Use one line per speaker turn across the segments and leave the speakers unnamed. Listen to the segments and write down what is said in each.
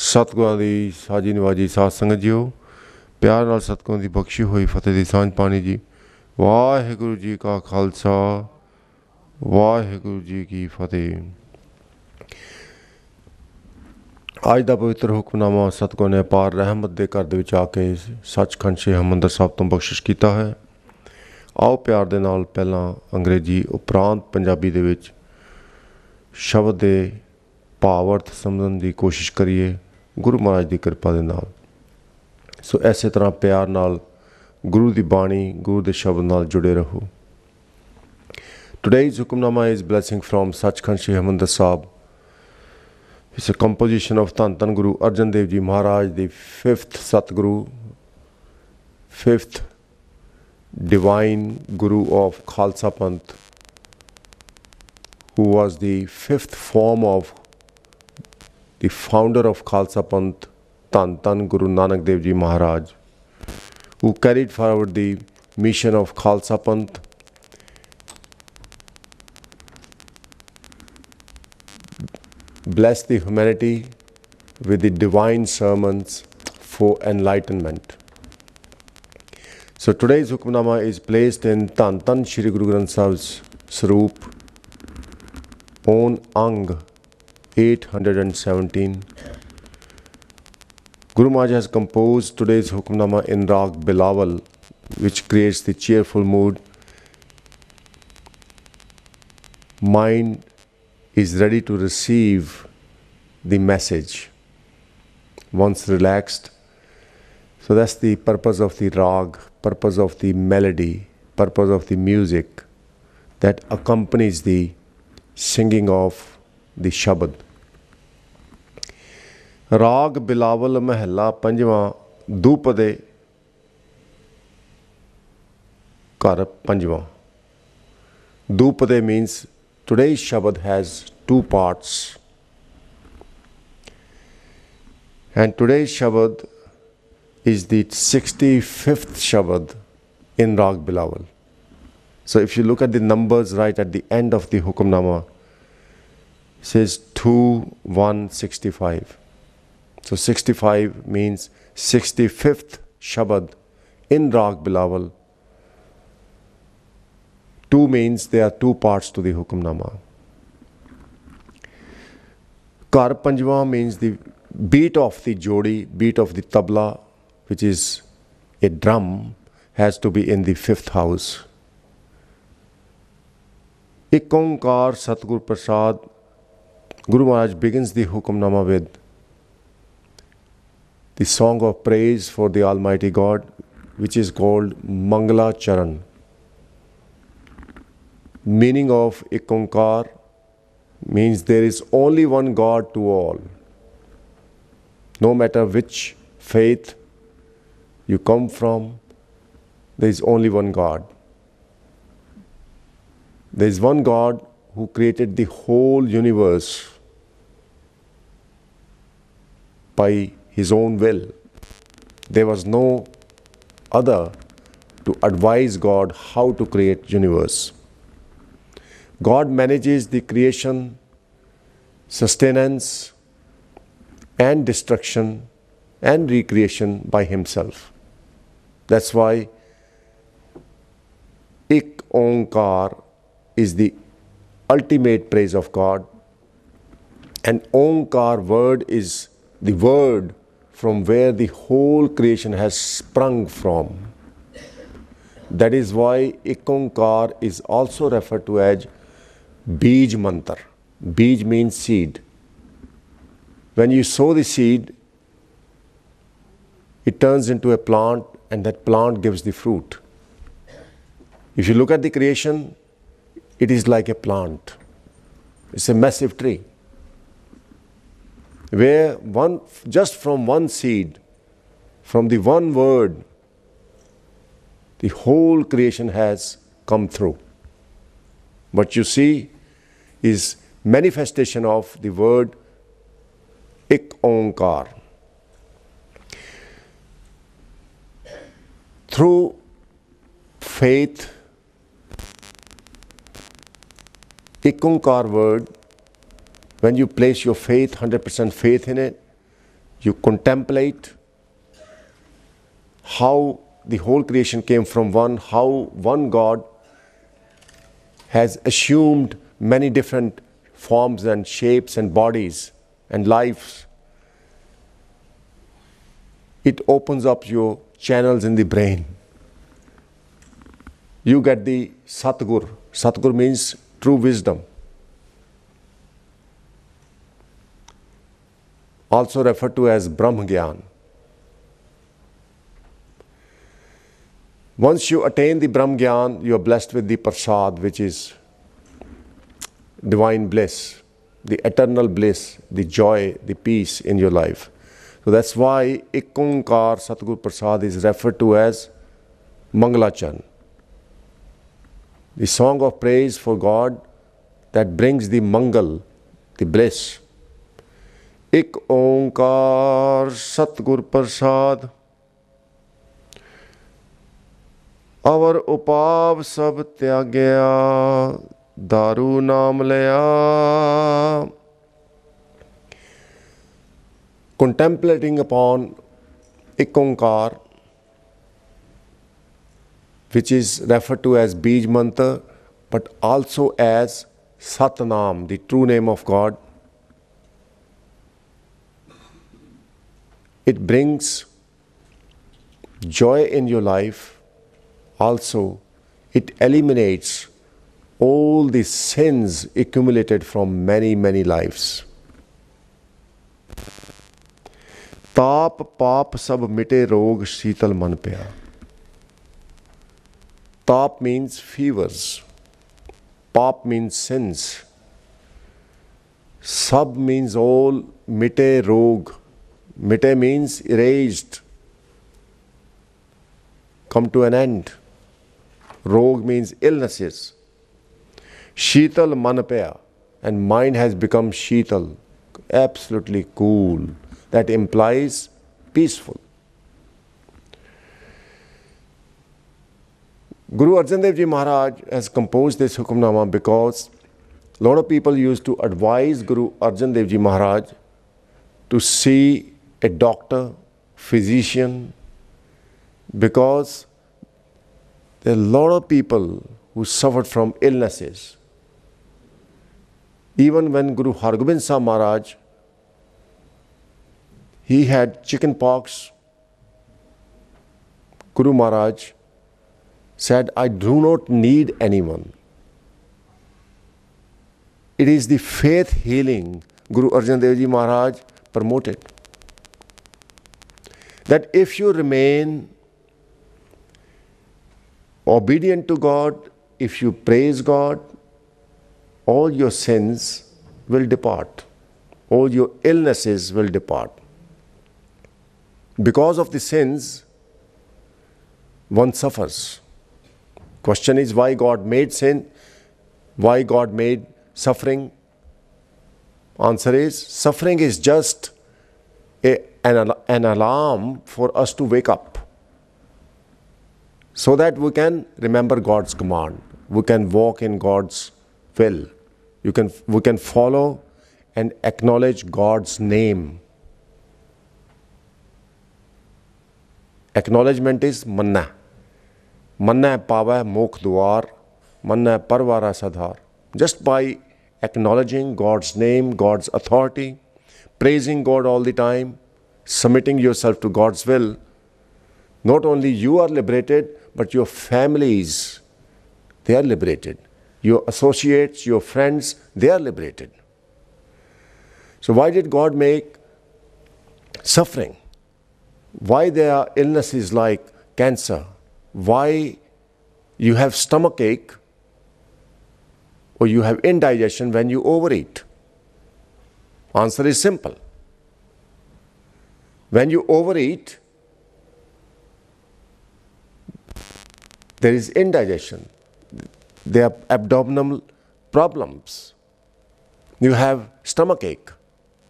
ਸਤਗੁਰਾਂ ਦੀ ਸਾਜੀ ਨਿਵਾਜੀ ਸਾਧ ਸੰਗਤ ਜੀਓ ਪਿਆਰ ਨਾਲ ਸਤਗੁਰਾਂ ਦੀ ਬਖਸ਼ੀ ਹੋਈ ਫਤਿਹ ਦੀ ਸਾਂਝ ਪਾਣੀ ਜੀ ਵਾਹਿਗੁਰੂ ਜੀ ਕਾ ਖਾਲਸਾ ਵਾਹਿਗੁਰੂ ਜੀ ਕੀ ਫਤਿਹ ਅੱਜ ਦਾ ਪਵਿੱਤਰ ਹੁਕਮਨਾਮਾ ਸਤਗੁਰ ਨੇ ਪਾਰ ਰਹਿਮਤ ਦੇ ਘਰ ਦੇ ਵਿੱਚ ਆ ਕੇ ਸੱਚਖੰਡ ਸੇ ਹਮੰਦਰ ਸਾਹਿਬ ਤੋਂ ਬਖਸ਼ਿਸ਼ ਕੀਤਾ ਹੈ ਆਓ ਪਿਆਰ ਦੇ ਨਾਲ ਪਹਿਲਾਂ ਅੰਗਰੇਜ਼ੀ ਉਪਰੰਤ ਪੰਜਾਬੀ ਦੇ ਵਿੱਚ ਸ਼ਬਦ ਦੇ ਪਾਵਰਥ ਸਮਝਣ ਦੀ ਕੋਸ਼ਿਸ਼ ਕਰੀਏ ਗੁਰੂ ਮਹਾਰਾਜ ਦੀ ਕਿਰਪਾ ਦੇ ਨਾਲ ਸੋ ਐਸੇ ਤਰ੍ਹਾਂ ਪਿਆਰ ਨਾਲ ਗੁਰੂ ਦੀ ਬਾਣੀ ਗੁਰੂ ਦੇ ਸ਼ਬਦ ਨਾਲ ਜੁੜੇ ਰਹੋ today's hukamnama is blessing from Sachkhand Sri Harmandir Sahib is a composition of ਤਨ ਤਨ ਗੁਰੂ Arjan Dev ji Maharaj the 5th Satguru 5th divine guru of Khalsa Panth who was the fifth form of the founder of Khalsa Panth, Tan Tan Guru Nanak Dev Ji Maharaj, who carried forward the mission of Khalsa Panth. Bless the humanity with the divine sermons for enlightenment. So today's Hukmnama is placed in Tantan Tan Shri Guru Granth Sahib's Sarup on Ang 817. Guru Maharaj has composed today's Hukmnama in Rag Bilawal, which creates the cheerful mood. Mind is ready to receive the message once relaxed. So that's the purpose of the rag, purpose of the melody, purpose of the music that accompanies the singing of दबद राग बिलावल महला पंजा दुपदे घर पंजा दुपदे means today shabad has two parts and today shabad is sixty fifth shabad in raag Bilawal so if you look at the numbers right at the end of the hukamnama says 2 1 65. So 65 means 65th Shabad in Rag Bilawal. 2 means there are two parts to the Hukamnama. Kar Panjwa means the beat of the jodi, beat of the tabla, which is a drum, has to be in the fifth house. Ek Satgur Prasad Guru Maharaj begins the Hukamnama with the song of praise for the Almighty God, which is called Mangala Charan. Meaning of Ikonkar means there is only one God to all. No matter which faith you come from, there is only one God. There is one God who created the whole universe by his own will. There was no other to advise God how to create universe. God manages the creation, sustenance and destruction and recreation by himself. That's why Ik Onkar is the ultimate praise of God and Onkar word is the word from where the whole creation has sprung from. That is why Ikonkar is also referred to as Bij Mantar. Bij means seed. When you sow the seed, it turns into a plant and that plant gives the fruit. If you look at the creation, it is like a plant. It's a massive tree where one just from one seed from the one word the whole creation has come through what you see is manifestation of the word ik onkar through faith ik onkar word when you place your faith, 100% faith in it, you contemplate how the whole creation came from one, how one God has assumed many different forms and shapes and bodies and lives. It opens up your channels in the brain. You get the Satgur. Satgur means true wisdom. also referred to as Brahmgyan. Once you attain the Brahmgyan, you are blessed with the prasad, which is divine bliss, the eternal bliss, the joy, the peace in your life. So that's why Ikonkar Satguru Prasad is referred to as Mangalachan, the song of praise for God that brings the Mangal, the bliss, ਇੱਕ ਓੰਕਾਰ ਸਤਗੁਰ ਪ੍ਰਸਾਦ ਅਵਰ ਉਪਾਵ ਸਭ ਤਿਆਗਿਆ ਦਾਰੂ ਨਾਮ ਲਿਆ contemplating upon Ik Onkar which is referred to as beej mantar but also as Satnam the true name of God it brings joy in your life also it eliminates all the sins accumulated from many many lives taap paap sab mite rog sheetal man paya taap means fevers paap means sins sab means all mite rog Mite means erased, come to an end. Rogue means illnesses. Sheetal manapaya, and mind has become sheetal, absolutely cool. That implies peaceful. Guru Arjan Dev Ji Maharaj has composed this Hukamnama because a lot of people used to advise Guru Arjan Dev Ji Maharaj to see a doctor, physician, because there are a lot of people who suffered from illnesses. Even when Guru Hargobind Sahib Maharaj, he had chicken pox, Guru Maharaj said, I do not need anyone. It is the faith healing Guru Arjan Dev Ji Maharaj promoted that if you remain obedient to God, if you praise God, all your sins will depart, all your illnesses will depart. Because of the sins, one suffers. Question is why God made sin, why God made suffering. Answer is suffering is just a an, an alarm for us to wake up so that we can remember God's command. We can walk in God's will. You can, we can follow and acknowledge God's name. Acknowledgement is manna. Manna pava mokh duar, manna parvara sadhar. Just by acknowledging God's name, God's authority, praising God all the time, submitting yourself to God's will, not only you are liberated, but your families, they are liberated. Your associates, your friends, they are liberated. So why did God make suffering? Why there are illnesses like cancer? Why you have stomach ache or you have indigestion when you overeat? Answer is simple. When you overeat, there is indigestion. There are abdominal problems. You have stomach ache.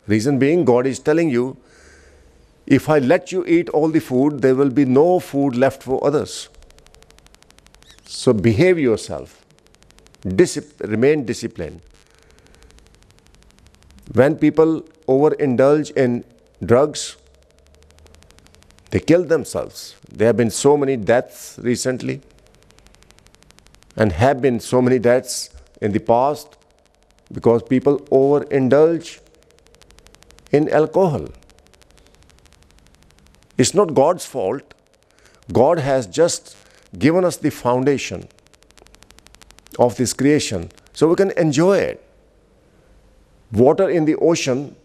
Reason being, God is telling you, if I let you eat all the food, there will be no food left for others. So behave yourself. remain disciplined. When people overindulge in drugs, they kill themselves. There have been so many deaths recently and have been so many deaths in the past because people overindulge in alcohol. It's not God's fault. God has just given us the foundation of this creation so we can enjoy it. Water in the ocean,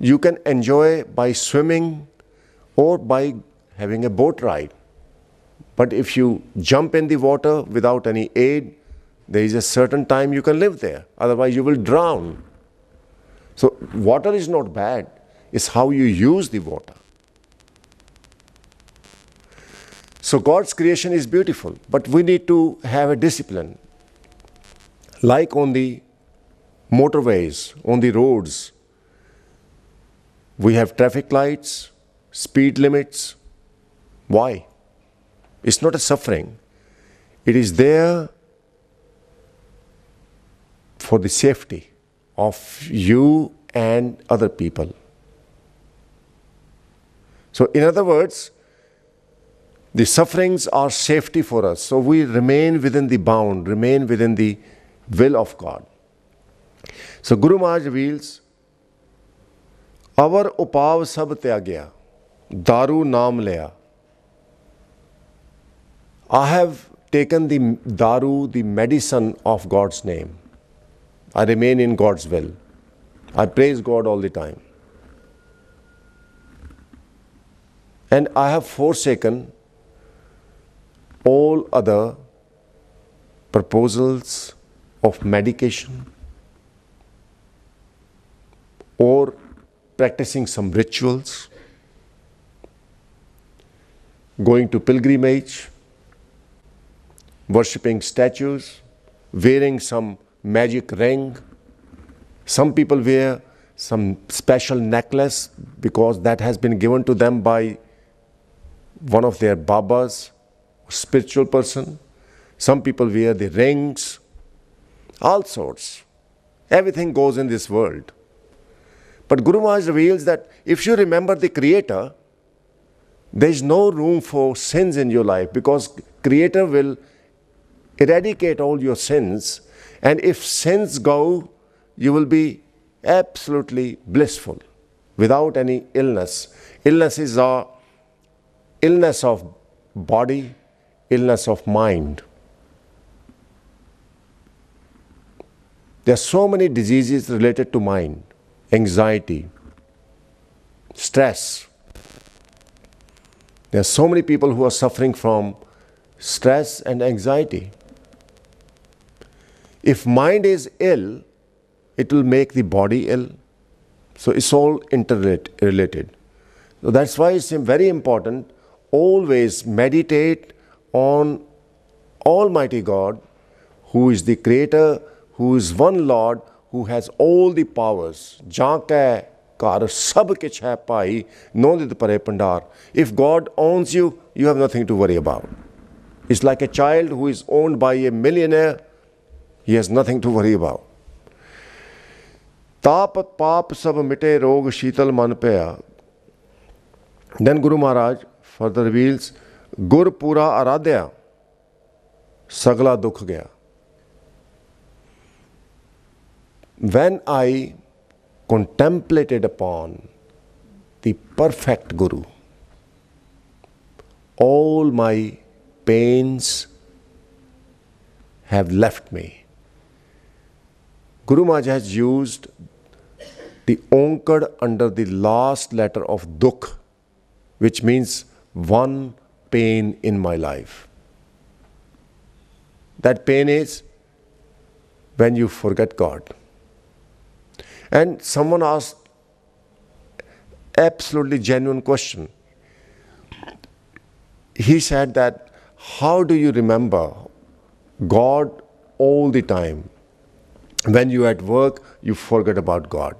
you can enjoy by swimming, or by having a boat ride. But if you jump in the water without any aid, there is a certain time you can live there, otherwise, you will drown. So, water is not bad, it's how you use the water. So, God's creation is beautiful, but we need to have a discipline. Like on the motorways, on the roads, we have traffic lights, speed limits. Why? It's not a suffering, it is there for the safety of you and other people. So, in other words, the sufferings are safety for us. So, we remain within the bound, remain within the will of God. So, Guru Maharaj reveals, Our upav sab tyagya. Daru naam liya. I have taken the Daru, the medicine of God's name. I remain in God's will. I praise God all the time. And I have forsaken all other proposals of medication or practicing some rituals going to pilgrimage, worshipping statues, wearing some magic ring. Some people wear some special necklace because that has been given to them by one of their babas, spiritual person. Some people wear the rings, all sorts. Everything goes in this world. But Guru Maharaj reveals that if you remember the Creator, there's no room for sins in your life because Creator will eradicate all your sins. And if sins go, you will be absolutely blissful without any illness. Illnesses are illness of body, illness of mind. There are so many diseases related to mind anxiety, stress, there are so many people who are suffering from stress and anxiety. If mind is ill, it will make the body ill. So it's all interrelated. So that's why it's very important always meditate on Almighty God, who is the Creator, who is one Lord, who has all the powers. घर सब किश है भाई नौ दित परे भंडार if God owns you you have nothing to worry about it's like a child who is owned by a million he has nothing to worry about ताप पाप सब मिटे रोग शीतल मन पया दैन गुरु महाराज फरदर व्हील्स गुर पूरा आराध्या सगला दुख गया when I contemplated upon the perfect Guru, all my pains have left me. Guru Maharaj has used the onkad under the last letter of dukh, which means one pain in my life. That pain is when you forget God. And someone asked absolutely genuine question. He said that, how do you remember God all the time? When you're at work, you forget about God.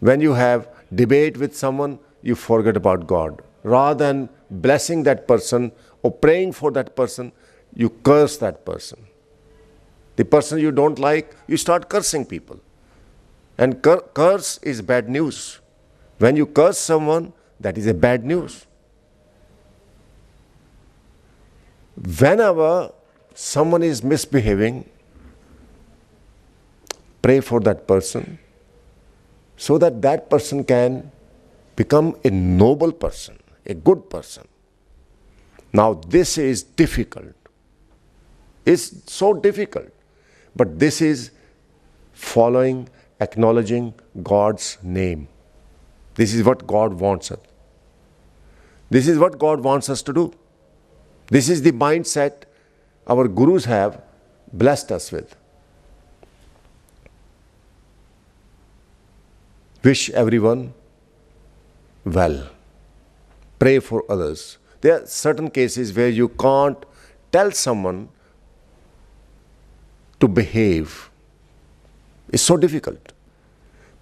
When you have debate with someone, you forget about God. Rather than blessing that person or praying for that person, you curse that person. The person you don't like, you start cursing people. And cur curse is bad news. When you curse someone, that is a bad news. Whenever someone is misbehaving, pray for that person so that that person can become a noble person, a good person. Now, this is difficult. It's so difficult, but this is following acknowledging God's name. This is what God wants us. This is what God wants us to do. This is the mindset our gurus have blessed us with. Wish everyone well. Pray for others. There are certain cases where you can't tell someone to behave it's so difficult.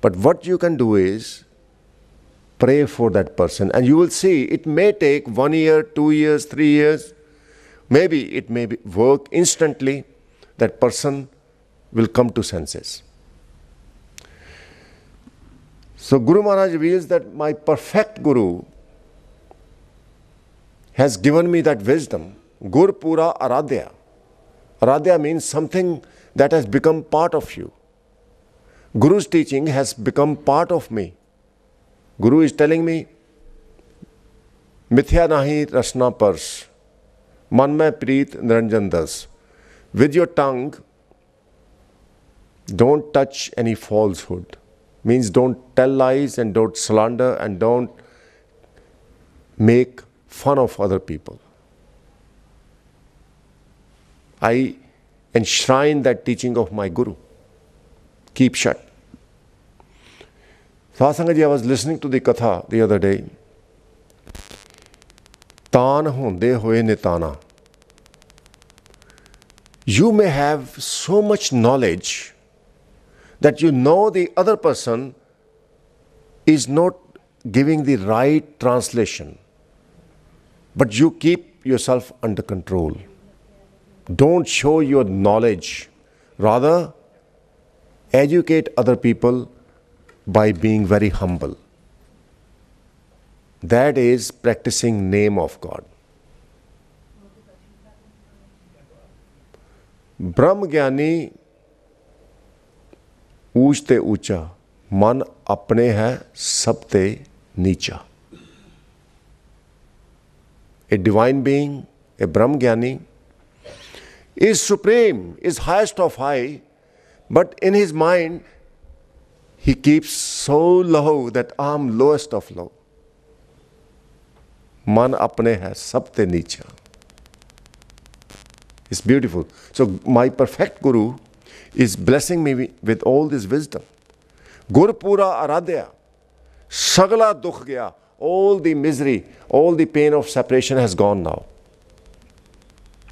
But what you can do is pray for that person, and you will see it may take one year, two years, three years. Maybe it may work instantly. That person will come to senses. So Guru Maharaj reveals that my perfect Guru has given me that wisdom. Gurpura Aradhya. Aradhya means something that has become part of you. Guru's teaching has become part of me. Guru is telling me, Mithya nahi rasna pars, manmay preet niranjan With your tongue, don't touch any falsehood. Means don't tell lies and don't slander and don't make fun of other people. I enshrine that teaching of my Guru keep shut. Satsangaji, I was listening to the Katha the other day. ਤਾਨ ਹੁੰਦੇ hoye nitana. you may have so much knowledge that you know the other person is not giving the right translation but you keep yourself under control don't show your knowledge rather educate other people by being very humble. That is practicing name of God. ब्रह्म ज्ञानी ऊंच ते ऊंचा मन अपने है सब ते नीचा a divine being a brahm gyani is supreme is highest of high But in his mind, he keeps so low that I'm lowest of low. Man, apne hai सब ते It's beautiful. So my perfect Guru is blessing me with all this wisdom. Gurpura aradya, Sagla dukh gaya. All the misery, all the pain of separation has gone now.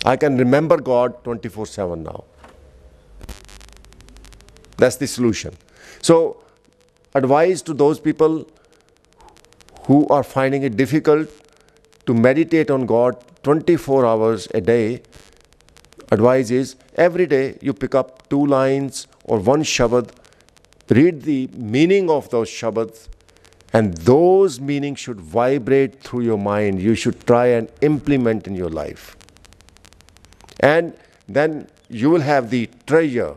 I can remember God 24 7 now. That's the solution. So, advice to those people who are finding it difficult to meditate on God 24 hours a day, advice is every day you pick up two lines or one Shabad, read the meaning of those Shabads, and those meanings should vibrate through your mind. You should try and implement in your life. And then you will have the treasure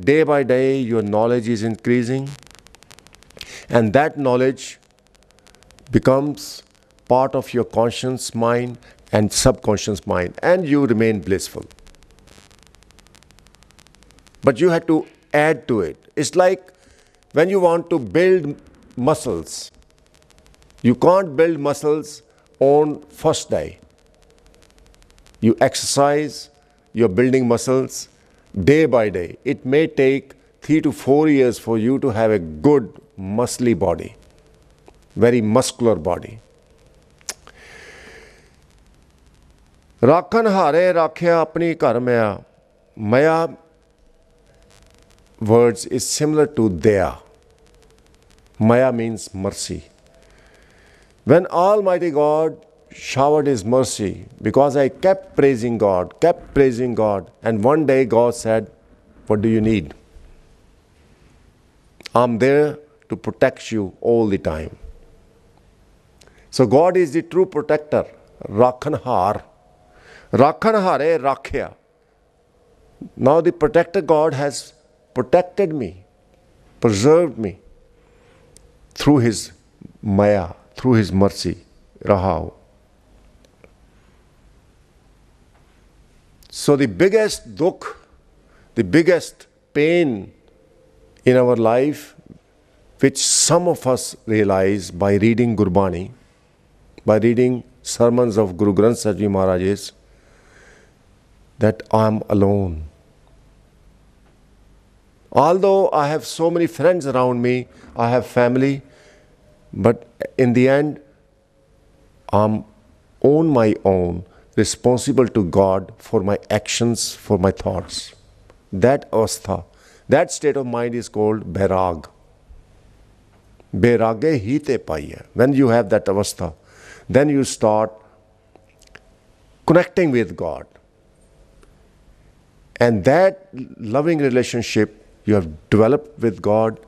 Day by day, your knowledge is increasing, and that knowledge becomes part of your conscious mind and subconscious mind, and you remain blissful. But you have to add to it. It's like when you want to build muscles, you can't build muscles on first day. You exercise, you're building muscles, day by day. It may take three to four years for you to have a good, muscly body, very muscular body. ਰਾਖਨ ਹਾਰੇ ਰਾਖਿਆ ਆਪਣੀ ਘਰ maya words is similar to daya. Maya means mercy. When Almighty God showered His mercy because I kept praising God, kept praising God. And one day God said, What do you need? I'm there to protect you all the time. So God is the true protector, Rakhanhar. Rakhanhare Rakhya. Now the protector God has protected me, preserved me through his maya, through his mercy, Rahau. So the biggest dukh, the biggest pain in our life, which some of us realize by reading Gurbani, by reading sermons of Guru Granth Sahib Maharaj is that I am alone. Although I have so many friends around me, I have family, but in the end, I'm on my own responsible to God for my actions, for my thoughts. That avastha, that state of mind is called bhairag. Bairage hite paiya. When you have that avastha, then you start connecting with God. And that loving relationship you have developed with God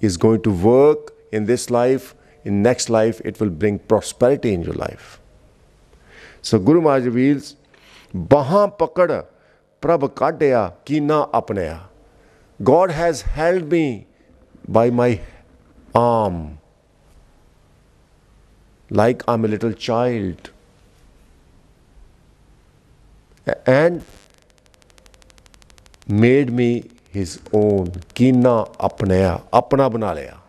is going to work in this life. In next life, it will bring prosperity in your life. सो गुरु महाराज वीर बाਹਾਂ पकड़ प्रभ काढ़िया की ना अपनया God has held me by my arm like I am a little child and made me his own की ना अपने अपना बना लिया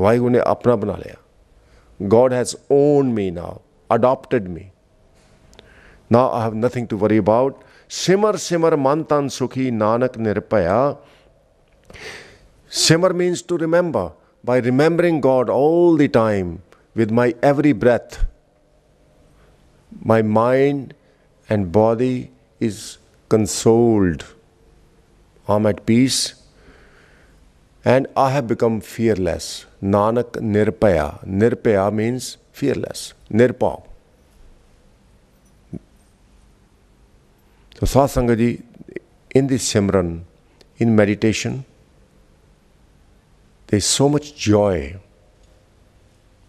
वाहगुरु ने अपना बना लिया God has own me now adopted me Now I have nothing to worry about. Simmer, simmer, mantan sukhi, Nanak nirpaya. Simmer means to remember. By remembering God all the time, with my every breath, my mind and body is consoled. I'm at peace and I have become fearless. Nanak Nirpaya. Nirpaya means fearless. Nirpao. So, साध in this Simran, in meditation, there's so much joy.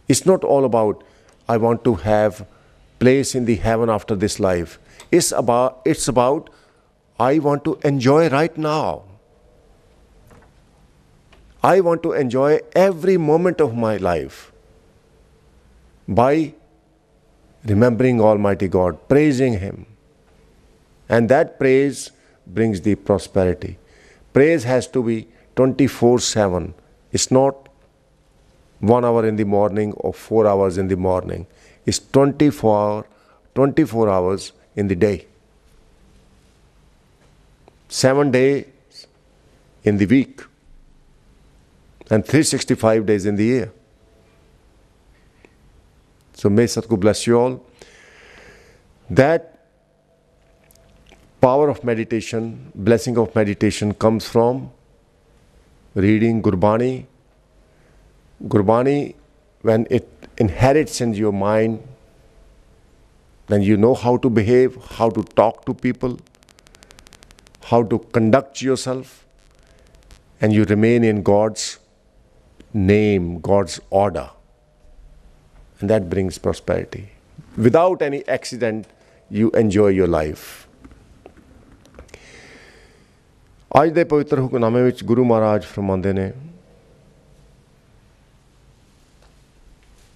It's not all about, I want to have place in the heaven after this life. It's about, it's about I want to enjoy right now. I want to enjoy every moment of my life by remembering Almighty God, praising Him, and that praise brings the prosperity. Praise has to be 24 7. It's not one hour in the morning or four hours in the morning. It's 24, 24 hours in the day. Seven days in the week and 365 days in the year. So may Satguru bless you all. That power of meditation, blessing of meditation comes from reading Gurbani. Gurbani, when it inherits in your mind, then you know how to behave, how to talk to people, how to conduct yourself, and you remain in God's name, God's order. And that brings prosperity. Without any accident, you enjoy your life. ਅੱਜ ਦੇ ਪਵਿੱਤਰ ਹੁਕਮਨਾਮੇ ਵਿੱਚ ਗੁਰੂ ਮਹਾਰਾਜ ਫਰਮਾਉਂਦੇ ਨੇ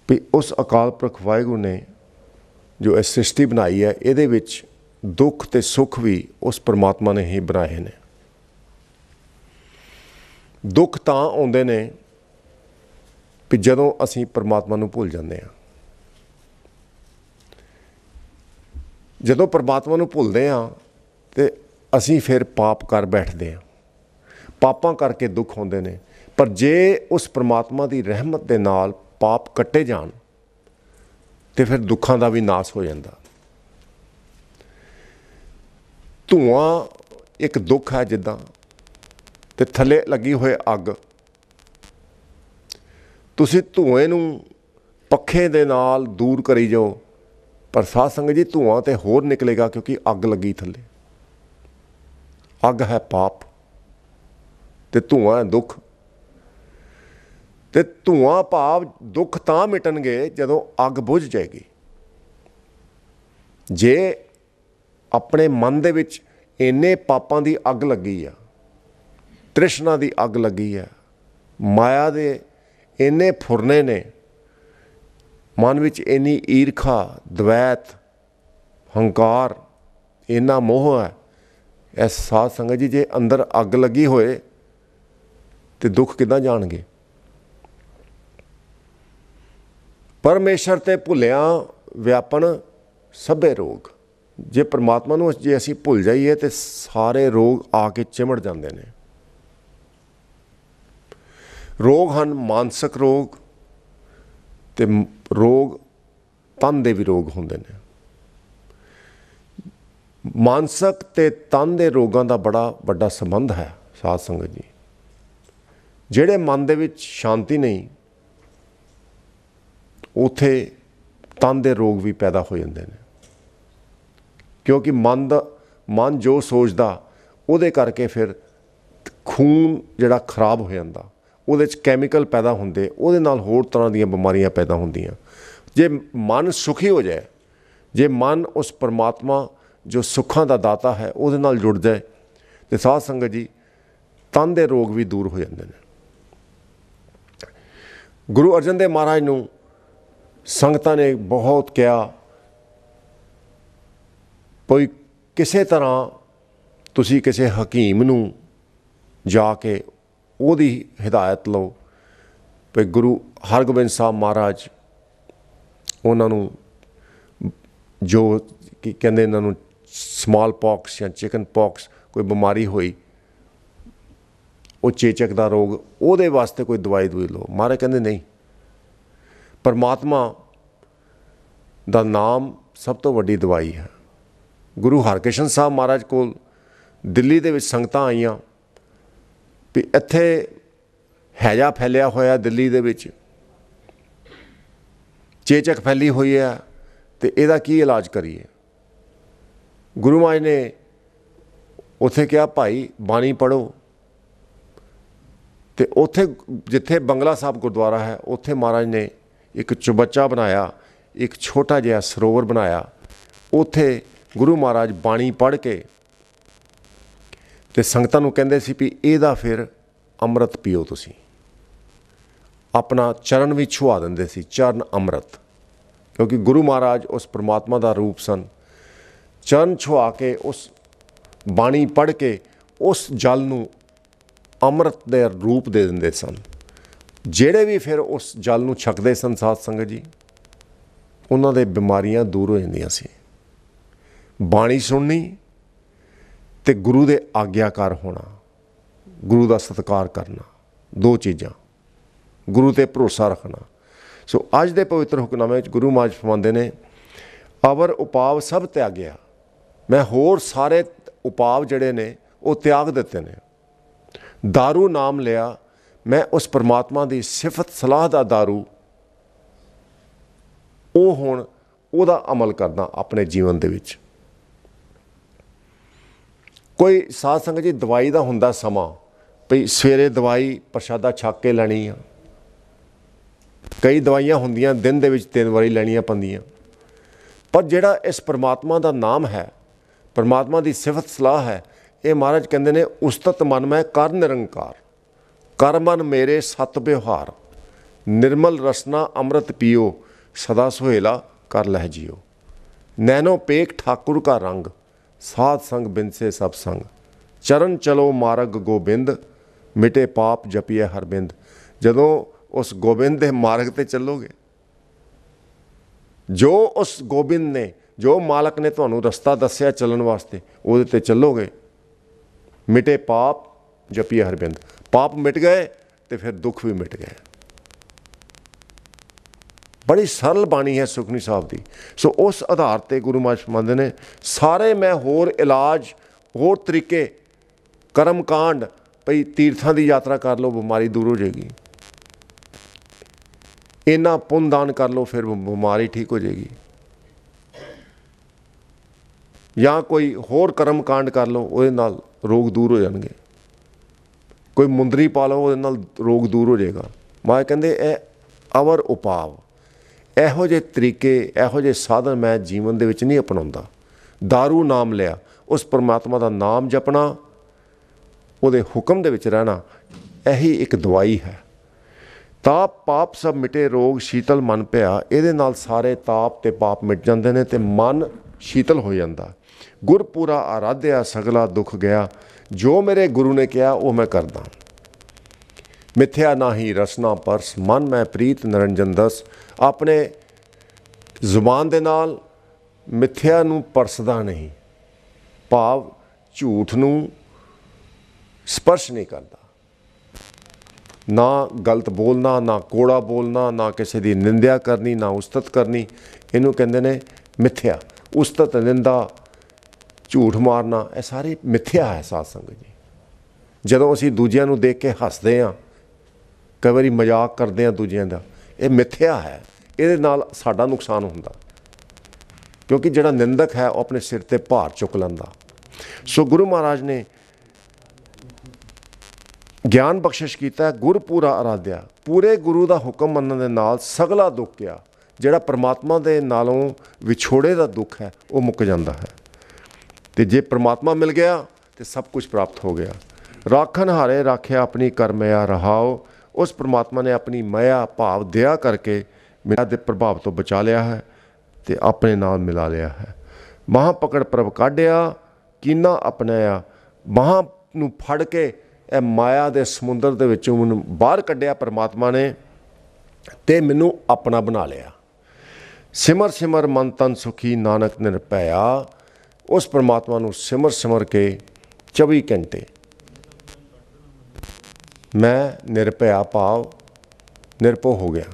ਕਿ ਉਸ ਅਕਾਲ ਪੁਰਖ ਵਾਹਿਗੁਰੂ ਨੇ ਜੋ ਇਹ ਸ੍ਰਿਸ਼ਟੀ ਬਣਾਈ ਹੈ ਇਹਦੇ ਵਿੱਚ ਦੁੱਖ ਤੇ ਸੁੱਖ ਵੀ ਉਸ ਪਰਮਾਤਮਾ ਨੇ ਹੀ ਬਣਾਏ ਨੇ ਦੁੱਖ ਤਾਂ ਆਉਂਦੇ ਨੇ ਕਿ ਜਦੋਂ ਅਸੀਂ ਪਰਮਾਤਮਾ ਨੂੰ ਭੁੱਲ ਜਾਂਦੇ ਹਾਂ ਜਦੋਂ ਪਰਮਾਤਮਾ ਨੂੰ ਭੁੱਲਦੇ ਹਾਂ ਅਸੀਂ ਫਿਰ ਪਾਪ ਕਰ ਬੈਠਦੇ ਹਾਂ ਪਾਪਾਂ ਕਰਕੇ ਦੁੱਖ ਹੁੰਦੇ ਨੇ ਪਰ ਜੇ ਉਸ ਪ੍ਰਮਾਤਮਾ ਦੀ ਰਹਿਮਤ ਦੇ ਨਾਲ ਪਾਪ ਕੱਟੇ ਜਾਣ ਤੇ ਫਿਰ ਦੁੱਖਾਂ ਦਾ ਵੀ ਨਾਸ ਹੋ ਜਾਂਦਾ ਧੂਆ ਇੱਕ ਦੁੱਖ ਹੈ ਜਿੱਦਾਂ ਤੇ ਥੱਲੇ ਲੱਗੀ ਹੋਏ ਅੱਗ ਤੁਸੀਂ ਧੂਏ ਨੂੰ ਪੱਖੇ ਦੇ ਨਾਲ ਦੂਰ ਕਰੀ ਜਾਓ ਪਰ ਸਾਧ ਸੰਗਤ ਜੀ ਧੂਆ ਤੇ ਹੋਰ ਨਿਕਲੇਗਾ ਕਿਉਂਕਿ ਅੱਗ ਲੱਗੀ ਥੱਲੇ ਅੱਗ ਹੈ ਪਾਪ ਤੇ ਧੂਆਂ ਹੈ ਦੁੱਖ ਤੇ ਧੂਆਂ ਭਾਵ ਦੁੱਖ ਤਾਂ ਮਿਟਣਗੇ ਜਦੋਂ ਅੱਗ ਬੁਝ ਜਾਏਗੀ ਜੇ ਆਪਣੇ ਮਨ ਦੇ ਵਿੱਚ ਇੰਨੇ ਪਾਪਾਂ ਦੀ ਅੱਗ ਲੱਗੀ ਆ ਤ੍ਰਿਸ਼ਨਾ ਦੀ ਅੱਗ ਲੱਗੀ ਆ ਮਾਇਆ ਦੇ ਇੰਨੇ ਫੁਰਨੇ ਨੇ ਮਨ ਵਿੱਚ ਇੰਨੀ ਈਰਖਾ ਦ્વੈਤ ਹੰਕਾਰ ਇੰਨਾ ਮੋਹ ਹੈ ਐ ਸਾਧ ਸੰਗਤ ਜੀ ਜੇ ਅੰਦਰ ਅੱਗ ਲੱਗੀ ਹੋਏ ਤੇ ਦੁੱਖ ਕਿਦਾਂ ਜਾਣਗੇ ਪਰਮੇਸ਼ਰ ਤੇ ਭੁੱਲਿਆ ਵਿਆਪਨ ਸਭੇ ਰੋਗ ਜੇ ਪ੍ਰਮਾਤਮਾ ਨੂੰ ਜੇ ਅਸੀਂ ਭੁੱਲ ਜਾਈਏ ਤੇ ਸਾਰੇ ਰੋਗ ਆ ਕੇ ਚਿਮੜ ਜਾਂਦੇ ਨੇ ਰੋਗ ਹਨ ਮਾਨਸਿਕ ਰੋਗ ਤੇ ਰੋਗ ਤਨ ਦੇ ਵੀ ਰੋਗ ਹੁੰਦੇ ਨੇ ਮਾਨਸਿਕ ਤੇ ਤਨ ਦੇ ਰੋਗਾਂ ਦਾ ਬੜਾ ਵੱਡਾ ਸੰਬੰਧ ਹੈ ਸਾਧ ਸੰਗਤ ਜੀ ਜਿਹੜੇ ਮਨ ਦੇ ਵਿੱਚ ਸ਼ਾਂਤੀ ਨਹੀਂ ਉਥੇ ਤਨ ਦੇ ਰੋਗ ਵੀ ਪੈਦਾ ਹੋ ਜਾਂਦੇ ਨੇ ਕਿਉਂਕਿ ਮਨ ਦਾ ਮਨ ਜੋ ਸੋਚਦਾ ਉਹਦੇ ਕਰਕੇ ਫਿਰ ਖੂਨ ਜਿਹੜਾ ਖਰਾਬ ਹੋ ਜਾਂਦਾ ਉਹਦੇ ਵਿੱਚ ਕੈਮੀਕਲ ਪੈਦਾ ਹੁੰਦੇ ਉਹਦੇ ਨਾਲ ਹੋਰ ਤਰ੍ਹਾਂ ਦੀਆਂ ਬਿਮਾਰੀਆਂ ਪੈਦਾ ਹੁੰਦੀਆਂ ਜੇ ਮਨ ਸੁਖੀ ਹੋ ਜਾਏ ਜੇ ਮਨ ਉਸ ਪਰਮਾਤਮਾ ਜੋ ਸੁੱਖਾਂ ਦਾ ਦਾਤਾ ਹੈ ਉਹਦੇ ਨਾਲ ਜੁੜਦਾ ਹੈ ਤੇ ਸਾਧ ਸੰਗਤ ਜੀ ਤਨ ਦੇ ਰੋਗ ਵੀ ਦੂਰ ਹੋ ਜਾਂਦੇ ਨੇ ਗੁਰੂ ਅਰਜਨ ਦੇਵ ਮਹਾਰਾਜ ਨੂੰ ਸੰਗਤਾਂ ਨੇ ਬਹੁਤ ਕਿਹਾ ਕੋਈ ਕਿਸੇ ਤਰ੍ਹਾਂ ਤੁਸੀਂ ਕਿਸੇ ਹਕੀਮ ਨੂੰ ਜਾ ਕੇ ਉਹਦੀ ਹਿਦਾਇਤ ਲਓ ਪਈ ਗੁਰੂ ਹਰਗੋਬਿੰਦ ਸਾਹਿਬ ਮਹਾਰਾਜ ਉਹਨਾਂ ਨੂੰ ਜੋ ਕਹਿੰਦੇ ਇਹਨਾਂ ਨੂੰ ਸਮਾਲ ਪੌਕਸ ਜਾਂ ਚਿਕਨ ਪੌਕਸ ਕੋਈ ਬਿਮਾਰੀ ਹੋਈ ਉਹ ਚੇਚਕ ਦਾ ਰੋਗ ਉਹਦੇ ਵਾਸਤੇ ਕੋਈ ਦਵਾਈ ਦੂਈ ਲਓ ਮਾਰੇ ਕਹਿੰਦੇ ਨਹੀਂ ਪਰਮਾਤਮਾ ਦਾ ਨਾਮ ਸਭ ਤੋਂ ਵੱਡੀ ਦਵਾਈ ਹੈ ਗੁਰੂ ਹਰਕ੍ਰਿਸ਼ਨ ਸਾਹਿਬ ਮਹਾਰਾਜ ਕੋਲ ਦਿੱਲੀ ਦੇ ਵਿੱਚ ਸੰਗਤਾਂ ਆਈਆਂ ਵੀ ਇੱਥੇ ਹੈਜਾ ਫੈਲਿਆ ਹੋਇਆ ਦਿੱਲੀ ਦੇ ਵਿੱਚ ਚੇਚਕ ਫੈਲੀ ਹੋਈ ਹੈ ਤੇ ਇਹਦਾ ਕੀ ਇਲਾਜ ਕਰੀਏ ਗੁਰੂ ਮਹਾਰਾਜ ਨੇ ਉੱਥੇ ਕਿਹਾ ਭਾਈ ਬਾਣੀ ਪੜੋ ਤੇ ਉੱਥੇ ਜਿੱਥੇ ਬੰਗਲਾ ਸਾਹਿਬ ਗੁਰਦੁਆਰਾ ਹੈ ਉੱਥੇ ਮਹਾਰਾਜ ਨੇ ਇੱਕ ਚੁਬੱਚਾ ਬਣਾਇਆ ਇੱਕ ਛੋਟਾ ਜਿਹਾ ਸਰੋਵਰ ਬਣਾਇਆ ਉੱਥੇ ਗੁਰੂ ਮਹਾਰਾਜ ਬਾਣੀ ਪੜ ਕੇ ਤੇ ਸੰਗਤਾਂ ਨੂੰ ਕਹਿੰਦੇ ਸੀ ਵੀ ਇਹਦਾ ਫਿਰ ਅੰਮ੍ਰਿਤ ਪੀਓ ਤੁਸੀਂ ਆਪਣਾ ਚਰਨ ਵੀ ਛੁਆ ਦਿੰਦੇ ਸੀ ਚਰਨ ਅੰਮ੍ਰਿਤ ਕਿਉਂਕਿ ਗੁਰੂ ਮਹਾਰਾਜ ਉਸ ਪ੍ਰਮਾਤਮਾ ਦਾ ਰੂਪ ਸਨ ਚਰਨ ਛੁਆ ਕੇ ਉਸ ਬਾਣੀ ਪੜ੍ਹ ਕੇ ਉਸ ਜਲ ਨੂੰ ਅੰਮ੍ਰਿਤ ਦੇ ਰੂਪ ਦੇ ਦਿੰਦੇ ਸਨ ਜਿਹੜੇ ਵੀ ਫਿਰ ਉਸ ਜਲ ਨੂੰ ਛਕਦੇ ਸਨ ਸਾਧ ਸੰਗਤ ਜੀ ਉਹਨਾਂ ਦੇ ਬਿਮਾਰੀਆਂ ਦੂਰ ਹੋ ਜਾਂਦੀਆਂ ਸੀ ਬਾਣੀ ਸੁਣਨੀ ਤੇ ਗੁਰੂ ਦੇ ਆਗਿਆਕਾਰ ਹੋਣਾ ਗੁਰੂ ਦਾ ਸਤਿਕਾਰ ਕਰਨਾ ਦੋ ਚੀਜ਼ਾਂ ਗੁਰੂ ਤੇ ਭਰੋਸਾ ਰੱਖਣਾ ਸੋ ਅੱਜ ਦੇ ਪਵਿੱਤਰ ਹੁਕਮਨਾਮੇ ਵਿੱਚ ਗੁਰੂ ਮਾਝ ਫਰਮਾਉਂਦੇ ਨੇ ਅਵਰ ਉਪਾਵ ਸਭ ਤਿਆਗਿਆ ਮੈਂ ਹੋਰ ਸਾਰੇ ਉਪਾਵ ਜਿਹੜੇ ਨੇ ਉਹ ਤਿਆਗ ਦਿੱਤੇ ਨੇ दारू ਨਾਮ ਲਿਆ ਮੈਂ ਉਸ ਪਰਮਾਤਮਾ ਦੀ ਸਿਫਤ ਸਲਾਹ ਦਾ दारू ਉਹ ਹੁਣ ਉਹਦਾ ਅਮਲ ਕਰਦਾ ਆਪਣੇ ਜੀਵਨ ਦੇ ਵਿੱਚ ਕੋਈ ਸਾਧ ਸੰਗਤ ਜੀ ਦਵਾਈ ਦਾ ਹੁੰਦਾ ਸਮਾਂ ਭਈ ਸਵੇਰੇ ਦਵਾਈ ਪ੍ਰਸ਼ਾਦਾ ਛੱਕ ਕੇ ਲੈਣੀ ਆ ਕਈ ਦਵਾਈਆਂ ਹੁੰਦੀਆਂ ਦਿਨ ਦੇ ਵਿੱਚ ਤਿੰਨ ਵਾਰੀ ਲੈਣੀਆਂ ਪੈਂਦੀਆਂ ਪਰ ਜਿਹੜਾ ਇਸ ਪਰਮਾਤਮਾ ਦਾ ਨਾਮ ਹੈ ਪਰਮਾਤਮਾ ਦੀ ਸਿਫਤ ਸਲਾਹ ਹੈ ਇਹ ਮਹਾਰਾਜ ਕਹਿੰਦੇ ਨੇ ਉਸਤਤ ਮਨ ਮੈਂ ਕਰ ਨਿਰੰਕਾਰ ਕਰ ਮਨ ਮੇਰੇ ਸਤ ਵਿਵਹਾਰ ਨਿਰਮਲ ਰਸਨਾ ਅੰਮ੍ਰਿਤ ਪੀਓ ਸਦਾ ਸੁਹੇਲਾ ਕਰ ਲਹਿ ਜਿਓ ਨੈਨੋ ਪੇਕ ਠਾਕੁਰ ਕਾ ਰੰਗ ਸਾਧ ਸੰਗ ਬਿੰਸੇ ਸਭ ਸੰਗ ਚਰਨ ਚਲੋ ਮਾਰਗ ਗੋਬਿੰਦ ਮਿਟੇ ਪਾਪ ਜਪੀਏ ਹਰਬਿੰਦ ਜਦੋਂ ਉਸ ਗੋਬਿੰਦ ਦੇ ਮਾਰਗ ਤੇ ਚੱਲੋਗੇ ਜੋ ਉਸ ਗੋਬਿੰਦ ਨੇ ਜੋ ਮਾਲਕ ਨੇ ਤੁਹਾਨੂੰ ਰਸਤਾ ਦੱਸਿਆ ਚੱਲਣ ਵਾਸਤੇ ਉਹਦੇ ਤੇ ਚੱਲੋਗੇ ਮਿਟੇ ਪਾਪ ਜਪੀ ਹਰਬਿੰਦ ਪਾਪ ਮਿਟ ਗਏ ਤੇ ਫਿਰ ਦੁੱਖ ਵੀ ਮਿਟ ਗਏ ਬੜੀ ਸਰਲ ਬਾਣੀ ਹੈ ਸੁਖਨੀ ਸਾਹਿਬ ਦੀ ਸੋ ਉਸ ਆਧਾਰ ਤੇ ਗੁਰੂ ਮਾਸ਼ ਮੰਦੇ ਨੇ ਸਾਰੇ ਮੈਂ ਹੋਰ ਇਲਾਜ ਹੋਰ ਤਰੀਕੇ ਕਰਮ ਕਾਂਡ ਭਈ ਤੀਰਥਾਂ ਦੀ ਯਾਤਰਾ ਕਰ ਲਓ ਬਿਮਾਰੀ ਦੂਰ ਹੋ ਜਾਏਗੀ ਇਹਨਾਂ ਪੁੰਨ ਦਾਨ ਕਰ ਲਓ ਫਿਰ ਬਿਮਾਰੀ ਠੀਕ ਹੋ ਜਾਏਗੀ ਜਾਂ ਕੋਈ ਹੋਰ ਕਰਮ ਕਾਂਡ ਕਰ ਲਓ ਉਹਦੇ ਨਾਲ ਰੋਗ ਦੂਰ ਹੋ ਜਾਣਗੇ ਕੋਈ ਮੁੰਦਰੀ ਪਾ ਲਓ ਉਹਦੇ ਨਾਲ ਰੋਗ ਦੂਰ ਹੋ ਜਾਏਗਾ ਮਾਇ ਕਹਿੰਦੇ ਇਹ ਅਵਰ ਉਪਾਵ ਇਹੋ ਜਿਹੇ ਤਰੀਕੇ ਇਹੋ ਜਿਹੇ ਸਾਧਨ ਮੈਂ ਜੀਵਨ ਦੇ ਵਿੱਚ ਨਹੀਂ ਅਪਣਾਉਂਦਾ दारू ਨਾਮ ਲਿਆ ਉਸ ਪਰਮਾਤਮਾ ਦਾ ਨਾਮ ਜਪਣਾ ਉਹਦੇ ਹੁਕਮ ਦੇ ਵਿੱਚ ਰਹਿਣਾ ਇਹੀ ਇੱਕ ਦਵਾਈ ਹੈ ਤਾਪ ਪਾਪ ਸਭ ਮਿਟੇ ਰੋਗ ਸ਼ੀਤਲ ਮਨ ਪਿਆ ਇਹਦੇ ਨਾਲ ਸਾਰੇ ਤਾਪ ਤੇ ਪਾਪ ਮਿਟ ਜਾਂਦੇ ਨੇ ਤੇ ਮਨ ਸ਼ੀਤਲ ਹੋ ਜਾਂਦਾ ਗੁਰਪੂਰਾ ਆਰਾਧਿਆ ਸਗਲਾ ਦੁੱਖ ਗਿਆ ਜੋ ਮੇਰੇ ਗੁਰੂ ਨੇ ਕਿਹਾ ਉਹ ਮੈਂ ਕਰਦਾ ਮਿੱਥਿਆ ਨਾਹੀ ਰਸਨਾ ਪਰਸ ਮਨ ਮੈਂ ਪ੍ਰੀਤ ਨਰਨਜਨ ਦਸ ਆਪਣੇ ਜ਼ੁਬਾਨ ਦੇ ਨਾਲ ਮਿੱਥਿਆ ਨੂੰ ਪਰਸਦਾ ਨਹੀਂ ਭਾਵ ਝੂਠ ਨੂੰ ਸਪਰਸ਼ ਨਹੀਂ ਕਰਦਾ ਨਾ ਗਲਤ ਬੋਲਣਾ ਨਾ ਕੋੜਾ ਬੋਲਣਾ ਨਾ ਕਿਸੇ ਦੀ ਨਿੰਦਿਆ ਕਰਨੀ ਨਾ ਉਸਤਤ ਕਰਨੀ ਇਹਨੂੰ ਕਹਿੰਦੇ ਨੇ ਮਿੱਥਿਆ ਉਸਤਤ ਨਿੰਦਾ ਝੂਠ ਮਾਰਨਾ ਇਹ ਸਾਰੇ ਮਿੱਥਿਆ ਹੈ ਸਾਧ ਸੰਗ ਜੀ ਜਦੋਂ ਅਸੀਂ ਦੂਜਿਆਂ ਨੂੰ ਦੇਖ ਕੇ ਹੱਸਦੇ ਆਂ ਕਈ ਵਾਰੀ ਮਜ਼ਾਕ ਕਰਦੇ ਆਂ ਦੂਜਿਆਂ ਦਾ ਇਹ ਮਿੱਥਿਆ ਹੈ ਇਹਦੇ ਨਾਲ ਸਾਡਾ ਨੁਕਸਾਨ ਹੁੰਦਾ ਕਿਉਂਕਿ ਜਿਹੜਾ ਨਿੰਦਕ ਹੈ ਉਹ ਆਪਣੇ ਸਿਰ ਤੇ ਭਾਰ ਚੁੱਕ ਲੈਂਦਾ ਸੋ ਗੁਰੂ ਮਹਾਰਾਜ ਨੇ ਗਿਆਨ ਬਖਸ਼ਿਸ਼ ਕੀਤਾ ਗੁਰਪੂਰਾ ਅਰਾਧਿਆ ਪੂਰੇ ਗੁਰੂ ਦਾ ਹੁਕਮ ਮੰਨਣ ਦੇ ਨਾਲ ਸਗਲਾ ਦੁੱਖ ਗਿਆ ਜਿਹੜਾ ਪਰਮਾਤਮਾ ਦੇ ਨਾਲੋਂ ਵਿਛੋੜੇ ਦਾ ਦੁੱਖ ਹੈ ਉਹ ਮੁੱਕ ਜਾਂਦਾ ਹੈ ਤੇ ਜੇ ਪਰਮਾਤਮਾ ਮਿਲ ਗਿਆ ਤੇ ਸਭ ਕੁਝ ਪ੍ਰਾਪਤ ਹੋ ਗਿਆ ਰਾਖਨ ਹਾਰੇ ਰਾਖਿਆ ਆਪਣੀ ਕਰਮਿਆ ਰਹਾਓ ਉਸ ਪਰਮਾਤਮਾ ਨੇ ਆਪਣੀ ਮਾਇਆ ਭਾਵ ਦਇਆ ਕਰਕੇ ਮੇਰਾ ਦੇ ਪ੍ਰਭਾਵ ਤੋਂ ਬਚਾ ਲਿਆ ਹੈ ਤੇ ਆਪਣੇ ਨਾਲ ਮਿਲਾ ਲਿਆ ਹੈ ਮਹਾ ਪਕੜ ਪ੍ਰਭ ਕਾਢਿਆ ਕੀਨਾ ਅਪਣਾਇਆ ਮਹਾ ਨੂੰ ਫੜ ਕੇ ਇਹ ਮਾਇਆ ਦੇ ਸਮੁੰਦਰ ਦੇ ਵਿੱਚੋਂ ਮੈਨੂੰ ਬਾਹਰ ਕੱਢਿਆ ਪਰਮਾਤਮਾ ਨੇ ਤੇ ਮੈਨੂੰ ਆਪਣਾ ਬਣਾ ਲਿਆ ਸਿਮਰ ਸਿਮਰ ਮਨ ਤਨ ਸੁਖੀ ਨਾਨਕ ਨਿਰਭਇਆ ਉਸ ਪ੍ਰਮਾਤਮਾ ਨੂੰ ਸਿਮਰ ਸਿਮਰ ਕੇ 24 ਘੰਟੇ ਮੈਂ ਨਿਰਭਇਆ ਭਾਵ ਨਿਰਪੋ ਹੋ ਗਿਆ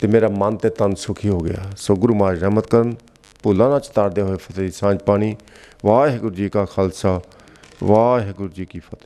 ਤੇ ਮੇਰਾ ਮਨ ਤੇ ਤਨ ਸੁਖੀ ਹੋ ਗਿਆ ਸੋ ਗੁਰੂ ਮਹਾਰਾਜ ਰਹਿਮਤ ਕਰਨ ਭੁੱਲਾ ਨਾ ਚਤਾਰਦੇ ਹੋਏ ਫਤਿਹ ਸਾਂਝ ਪਾਣੀ ਵਾਹਿਗੁਰੂ ਜੀ ਕਾ ਖਾਲਸਾ ਵਾਹਿਗੁਰੂ ਜੀ ਕੀ ਫਤਿਹ